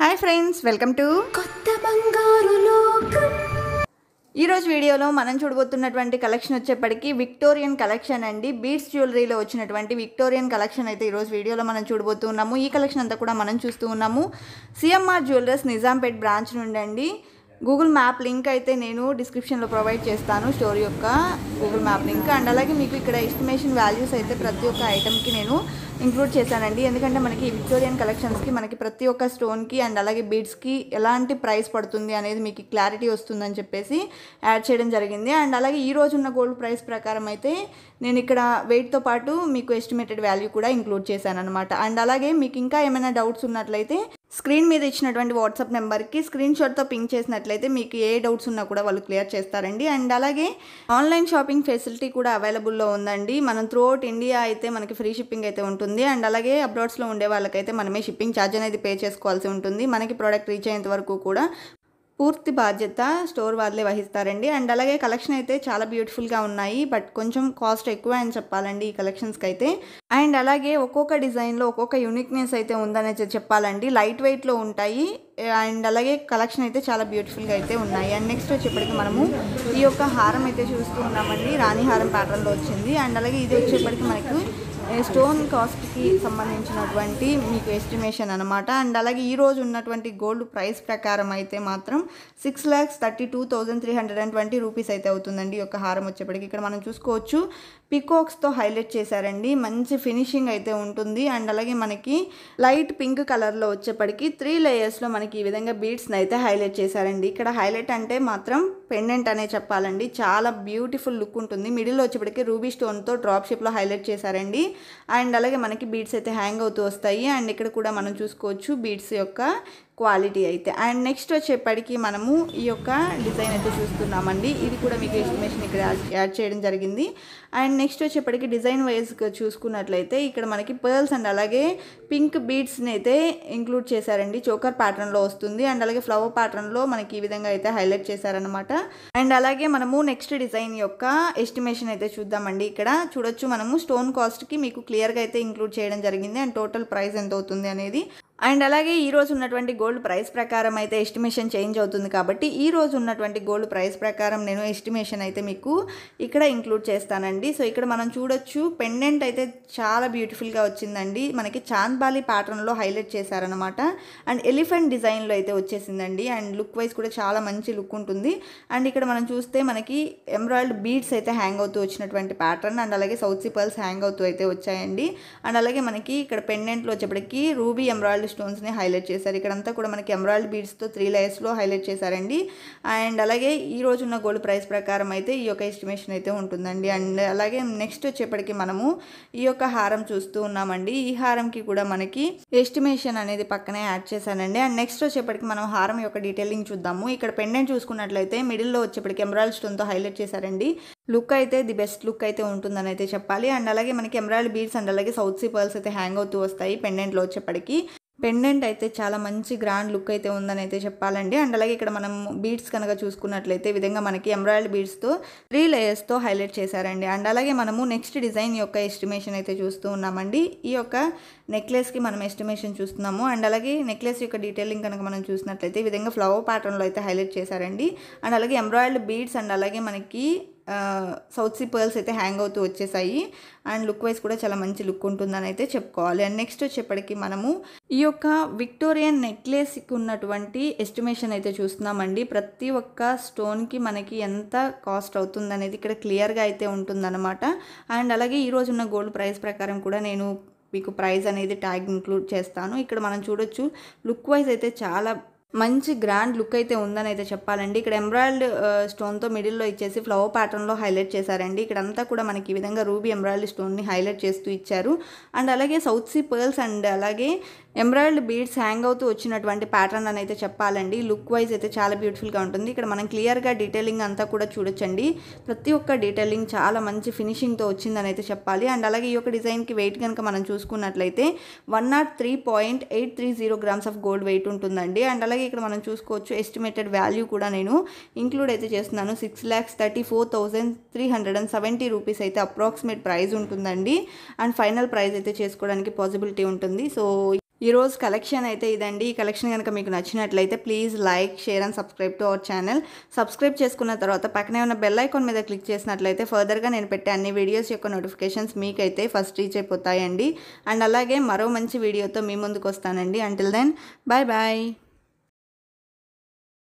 hi friends welcome to కొత్త బంగారు లోకం ఈరోజు వీడియోలో మనం చూడబోతున్నటువంటి కలెక్షన్ వచ్చేప్పటికీ విక్టోరియన్ కలెక్షన్ అండి బీట్స్ జ్యువెలరీలో వచ్చినటువంటి విక్టోరియన్ కలెక్షన్ అయితే ఈరోజు వీడియోలో మనం చూడబోతున్నాము ఈ కలెక్షన్ అంతా కూడా మనం చూస్తూ ఉన్నాము సిఎంఆర్ జ్యువెలర్స్ నిజాంపేట్ బ్రాంచ్ నుండి అండి గూగుల్ మ్యాప్ లింక్ అయితే నేను డిస్క్రిప్షన్లో ప్రొవైడ్ చేస్తాను స్టోరీ యొక్క గూగుల్ మ్యాప్ లింక్ అండ్ అలాగే మీకు ఇక్కడ ఎస్టిమేషన్ వాల్యూస్ అయితే ప్రతి ఒక్క ఐటెంకి నేను ఇంక్లూడ్ చేశానండి ఎందుకంటే మనకి విక్టోరియన్ కలెక్షన్స్కి మనకి ప్రతి ఒక్క స్టోన్కి అండ్ అలాగే బీడ్స్కి ఎలాంటి ప్రైస్ పడుతుంది అనేది మీకు క్లారిటీ వస్తుందని చెప్పేసి యాడ్ చేయడం జరిగింది అండ్ అలాగే ఈ రోజు ఉన్న గోల్డ్ ప్రైస్ ప్రకారం అయితే నేను ఇక్కడ వెయిట్తో పాటు మీకు ఎస్టిమేటెడ్ వాల్యూ కూడా ఇంక్లూడ్ చేశాను అనమాట అండ్ అలాగే మీకు ఇంకా ఏమైనా డౌట్స్ ఉన్నట్లయితే స్క్రీన్ మీద ఇచ్చినటువంటి వాట్సాప్ నెంబర్కి స్క్రీన్ షాట్తో పింక్ చేసినట్లయితే మీకు ఏ డౌట్స్ ఉన్నా కూడా వాళ్ళు క్లియర్ చేస్తారండి అండ్ అలాగే ఆన్లైన్ షాపింగ్ ఫెసిలిటీ కూడా అవైలబుల్లో ఉందండి మనం త్రూఅవుట్ ఇండియా అయితే మనకి ఫ్రీ షిప్పింగ్ అయితే ఉంటుంది అండ్ అలాగే అబ్రాడ్స్లో ఉండే వాళ్ళకైతే మనమే షిప్పింగ్ ఛార్జ్ అనేది పే చేసుకోవాల్సి ఉంటుంది మనకి ప్రోడక్ట్ రీచ్ అయ్యేంత వరకు కూడా పూర్తి బాధ్యత స్టోర్ వాళ్ళే వహిస్తారండి అండ్ అలాగే కలెక్షన్ అయితే చాలా బ్యూటిఫుల్గా ఉన్నాయి బట్ కొంచెం కాస్ట్ ఎక్కువ అని చెప్పాలండి ఈ కలెక్షన్స్కి అయితే అండ్ అలాగే ఒక్కొక్క డిజైన్లో ఒక్కొక్క యూనిక్నెస్ అయితే ఉందని చెప్పాలండి లైట్ వెయిట్లో ఉంటాయి అండ్ అలాగే కలెక్షన్ అయితే చాలా బ్యూటిఫుల్గా అయితే ఉన్నాయి అండ్ నెక్స్ట్ వచ్చేప్పటికి మనము ఈ యొక్క హారం అయితే చూస్తూ ఉన్నామండి రాణి హారం ప్యాటర్న్లో వచ్చింది అండ్ అలాగే ఇది వచ్చేప్పటికి మనకు స్టోన్ కాస్ట్కి సంబంధించినటువంటి మీకు ఎస్టిమేషన్ అనమాట అండ్ అలాగే ఈరోజు ఉన్నటువంటి గోల్డ్ ప్రైస్ ప్రకారం అయితే మాత్రం six lakhs thirty two thousand three hundred and twenty rupees అయితే అవుతుందండి ఈ యొక్క హారం వచ్చేప్పటికి ఇక్కడ మనం చూసుకోవచ్చు పికాక్స్తో హైలైట్ చేశారండి మంచి ఫినిషింగ్ అయితే ఉంటుంది అండ్ అలాగే మనకి లైట్ పింక్ కలర్లో వచ్చేప్పటికి త్రీ లేయర్స్లో మనకి ఈ విధంగా బీడ్స్ని అయితే హైలైట్ చేశారండి ఇక్కడ హైలైట్ అంటే మాత్రం పెండెంట్ అనే చెప్పాలండి చాలా బ్యూటిఫుల్ లుక్ ఉంటుంది మిడిల్లో వచ్చేప్పటికి రూబీ స్టోన్తో డ్రాప్ షేప్లో హైలైట్ చేశారండి అండ్ అలాగే మనకి బీడ్స్ అయితే హ్యాంగ్ అవుతూ వస్తాయి అండ్ ఇక్కడ కూడా మనం చూసుకోవచ్చు బీడ్స్ యొక్క క్వాలిటీ అయితే అండ్ నెక్స్ట్ వచ్చేప్పటికి మనము ఈ యొక్క డిజైన్ అయితే చూస్తున్నామండి ఇది కూడా మీకు ఎస్టిమేషన్ ఇక్కడ యాడ్ చేయడం జరిగింది అండ్ నెక్స్ట్ వచ్చేప్పటికి డిజైన్ వైజ్ చూసుకున్నట్లయితే ఇక్కడ మనకి పర్ల్స్ అండ్ అలాగే పింక్ బీడ్స్ని అయితే ఇంక్లూడ్ చేశారండి చోకర్ ప్యాటర్న్లో వస్తుంది అండ్ అలాగే ఫ్లవర్ ప్యాటర్న్లో మనకి ఈ విధంగా అయితే హైలైట్ చేశారనమాట అండ్ అలాగే మనము నెక్స్ట్ డిజైన్ యొక్క ఎస్టిమేషన్ అయితే చూద్దామండి ఇక్కడ చూడొచ్చు మనము స్టోన్ కాస్ట్కి మీకు క్లియర్గా అయితే ఇంక్లూడ్ చేయడం జరిగింది అండ్ టోటల్ ప్రైస్ ఎంత అవుతుంది అనేది అండ్ అలాగే ఈ రోజు ఉన్నటువంటి గోల్డ్ ప్రైస్ ప్రకారం అయితే ఎస్టిమేషన్ చేంజ్ అవుతుంది కాబట్టి ఈ రోజు ఉన్నటువంటి గోల్డ్ ప్రైస్ ప్రకారం నేను ఎస్టిమేషన్ అయితే మీకు ఇక్కడ ఇంక్లూడ్ చేస్తానండి సో ఇక్కడ మనం చూడొచ్చు పెండెంట్ అయితే చాలా బ్యూటిఫుల్గా వచ్చిందండి మనకి చాంద్బాలి ప్యాటర్న్లో హైలైట్ చేశారనమాట అండ్ ఎలిఫెంట్ డిజైన్లో అయితే వచ్చేసిందండి అండ్ లుక్ వైజ్ కూడా చాలా మంచి లుక్ ఉంటుంది అండ్ ఇక్కడ మనం చూస్తే మనకి ఎంబ్రాయిడ్ బీడ్స్ అయితే హ్యాంగ్ అవుతూ వచ్చినటువంటి ప్యాటర్న్ అండ్ అలాగే సౌత్ సిపల్స్ హ్యాంగ్ అవుతూ అయితే వచ్చాయండి అండ్ అలాగే మనకి ఇక్కడ పెండెంట్లో వచ్చేప్పటికి రూబీ ఎంబ్రాయిడ్ స్టోన్స్ని హైలైట్ చేశారు ఇక్కడంతా కూడా మనకి ఎమరాల్డ్ బీడ్స్తో త్రీ లేయర్స్లో హైలైట్ చేశారండి అండ్ అలాగే ఈ రోజున్న గోల్డ్ ప్రైస్ ప్రకారం అయితే ఈ యొక్క ఎస్టిమేషన్ అయితే ఉంటుందండి అండ్ అలాగే నెక్స్ట్ వచ్చేప్పటికి మనము ఈ యొక్క హారం చూస్తూ ఉన్నామండి ఈ హారంకి కూడా మనకి ఎస్టిమేషన్ అనేది పక్కనే యాడ్ చేశానండి అండ్ నెక్స్ట్ వచ్చేప్పటికి మనం హారం యొక్క డీటెయిలింగ్ చూద్దాము ఇక్కడ పెండెంట్ చూసుకున్నట్లయితే మిడిల్లో వచ్చేప్పటికి ఎమరాల్డ్ స్టోన్తో హైలైట్ చేశారండి లుక్ అయితే ది బెస్ట్ లుక్ అయితే ఉంటుందని అయితే చెప్పాలి అండ్ అలాగే మనకి ఎమరాల్డ్ బీడ్స్ అండ్ అలాగే సౌత్ సీ పర్ల్స్ అయితే హ్యాంగ్ అవుతూ వస్తాయి పెండెంట్లో వచ్చేప్పటికి పెండెంట్ అయితే చాలా మంచి గ్రాండ్ లుక్ అయితే ఉందని అయితే చెప్పాలండి అండ్ అలాగే ఇక్కడ మనం బీడ్స్ కనుక చూసుకున్నట్లయితే విధంగా మనకి ఎంబ్రాయిడ్ బీడ్స్తో త్రీ లేయర్స్తో హైలైట్ చేశారండి అండ్ అలాగే మనము నెక్స్ట్ డిజైన్ యొక్క ఎస్టిమేషన్ అయితే చూస్తూ ఉన్నామండి ఈ యొక్క నెక్లెస్కి మనం ఎస్టిమేషన్ చూస్తున్నాము అండ్ అలాగే నెక్లెస్ యొక్క డీటెయిలింగ్ కనుక మనం చూసినట్లయితే ఈ విధంగా ఫ్లవర్ ప్యాటర్న్లో అయితే హైలైట్ చేశారండి అండ్ అలాగే ఎంబ్రాయిడ్ బీడ్స్ అండ్ అలాగే మనకి సౌత్ సీ పర్ల్స్ అయితే హ్యాంగ్ అవుతూ వచ్చేసాయి అండ్ లుక్ వైజ్ కూడా చాలా మంచి లుక్ ఉంటుందని అయితే చెప్పుకోవాలి అండ్ నెక్స్ట్ వచ్చేప్పటికి మనము ఈ యొక్క విక్టోరియన్ నెక్లెస్కి ఉన్నటువంటి ఎస్టిమేషన్ అయితే చూస్తున్నామండి ప్రతి ఒక్క స్టోన్కి మనకి ఎంత కాస్ట్ అవుతుంది అనేది ఇక్కడ క్లియర్గా అయితే ఉంటుందన్నమాట అండ్ అలాగే ఈరోజు ఉన్న గోల్డ్ ప్రైస్ ప్రకారం కూడా నేను మీకు ప్రైజ్ అనేది ట్యాగ్ ఇంక్లూడ్ చేస్తాను ఇక్కడ మనం చూడొచ్చు లుక్ వైజ్ అయితే చాలా మంచి గ్రాండ్ లుక్ అయితే ఉందని అయితే చెప్పాలండి ఇక్కడ ఎంబ్రాయిల్డ్ స్టోన్తో మిడిల్లో ఇచ్చేసి ఫ్లవర్ ప్యాటర్న్లో హైలైట్ చేశారండి ఇక్కడంతా కూడా మనకి ఈ విధంగా రూబీ ఎంబ్రాయిల్డ్ స్టోన్ని హైలైట్ చేస్తూ ఇచ్చారు అండ్ అలాగే సౌత్ సీ పర్ల్స్ అండ్ అలాగే ఎంబ్రాయిల్డ్ బీడ్స్ హ్యాంగ్ అవుతూ వచ్చినటువంటి ప్యాటర్న్ అని అయితే చెప్పాలండి లుక్ వైజ్ అయితే చాలా బ్యూటిఫుల్గా ఉంటుంది ఇక్కడ మనం క్లియర్గా డీటెయిలింగ్ అంతా కూడా చూడొచ్చండి ప్రతి ఒక్క డీటెయిలింగ్ చాలా మంచి ఫినిషింగ్తో వచ్చిందని అయితే చెప్పాలి అండ్ అలాగే ఈ యొక్క డిజైన్కి వెయిట్ కనుక మనం చూసుకున్నట్లయితే one nought three point eight three zero grams of gold weight ఉంటుందండి అండ్ అలాగే అలాగే ఇక్కడ మనం చూసుకోవచ్చు ఎస్టిమేటెడ్ వాల్యూ కూడా నేను ఇంక్లూడ్ అయితే చేస్తున్నాను six lakhs thirty four thousand three hundred and seventy rupees అయితే అప్రాక్సిమేట్ ప్రైజ్ ఉంటుందండి అండ్ ఫైనల్ ప్రైస్ అయితే చేసుకోవడానికి పాసిబిలిటీ ఉంటుంది సో ఈరోజు కలెక్షన్ అయితే ఇదండి ఈ కలెక్షన్ కనుక మీకు నచ్చినట్లయితే please like share and subscribe to our channel subscribe చేసుకున్న తర్వాత పక్కనే ఉన్న బెల్ ఐకాన్ మీద క్లిక్ చేసినట్లయితే ఫర్దర్గా నేను పెట్టే అన్ని వీడియోస్ యొక్క నోటిఫికేషన్స్ మీకైతే ఫస్ట్ రీచ్ అయిపోతాయండి అండ్ అలాగే మరో మంచి వీడియోతో మీ ముందుకు వస్తానండి అంటిల్ దెన్ బాయ్ బాయ్